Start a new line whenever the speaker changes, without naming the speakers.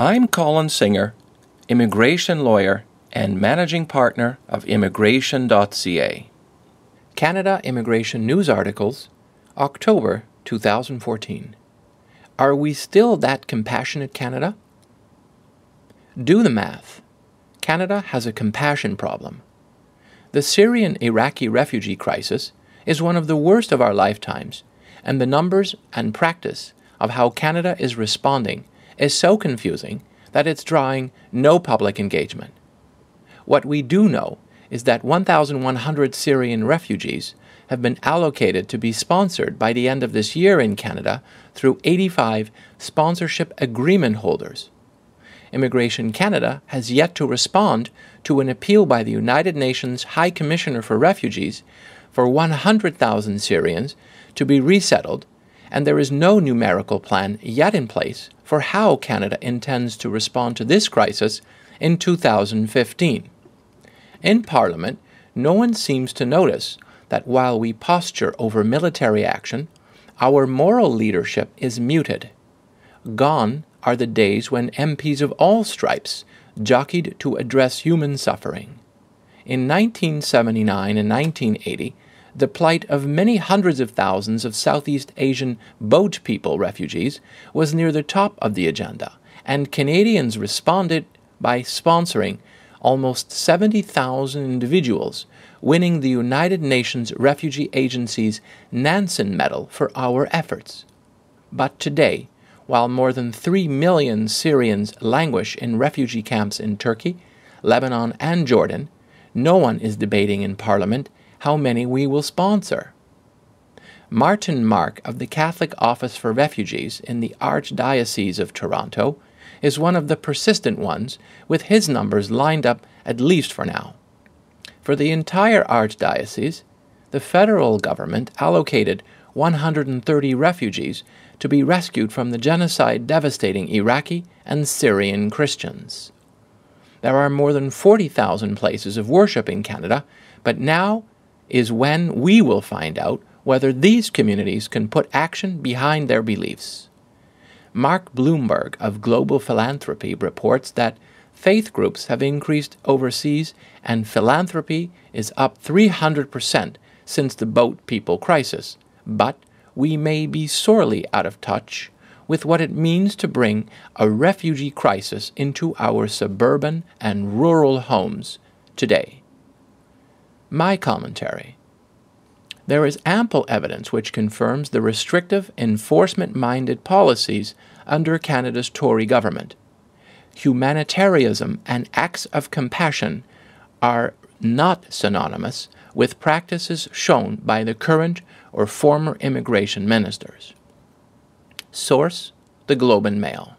I'm Colin Singer, immigration lawyer and managing partner of immigration.ca. Canada Immigration News Articles, October 2014. Are we still that compassionate Canada? Do the math. Canada has a compassion problem. The Syrian Iraqi refugee crisis is one of the worst of our lifetimes, and the numbers and practice of how Canada is responding is so confusing that it's drawing no public engagement. What we do know is that 1,100 Syrian refugees have been allocated to be sponsored by the end of this year in Canada through 85 sponsorship agreement holders. Immigration Canada has yet to respond to an appeal by the United Nations High Commissioner for Refugees for 100,000 Syrians to be resettled and there is no numerical plan yet in place for how Canada intends to respond to this crisis in 2015. In Parliament, no one seems to notice that while we posture over military action, our moral leadership is muted. Gone are the days when MPs of all stripes jockeyed to address human suffering. In 1979 and 1980, the plight of many hundreds of thousands of Southeast Asian boat people refugees was near the top of the agenda, and Canadians responded by sponsoring almost 70,000 individuals, winning the United Nations Refugee Agency's Nansen Medal for our efforts. But today, while more than 3 million Syrians languish in refugee camps in Turkey, Lebanon, and Jordan, no one is debating in Parliament how many we will sponsor. Martin Mark of the Catholic Office for Refugees in the Archdiocese of Toronto is one of the persistent ones, with his numbers lined up at least for now. For the entire Archdiocese, the federal government allocated 130 refugees to be rescued from the genocide devastating Iraqi and Syrian Christians. There are more than 40,000 places of worship in Canada, but now is when we will find out whether these communities can put action behind their beliefs. Mark Bloomberg of Global Philanthropy reports that faith groups have increased overseas and philanthropy is up 300% since the boat people crisis. But we may be sorely out of touch with what it means to bring a refugee crisis into our suburban and rural homes today my commentary. There is ample evidence which confirms the restrictive, enforcement minded policies under Canada's Tory government. Humanitarianism and acts of compassion are not synonymous with practices shown by the current or former immigration ministers. Source The Globe and Mail.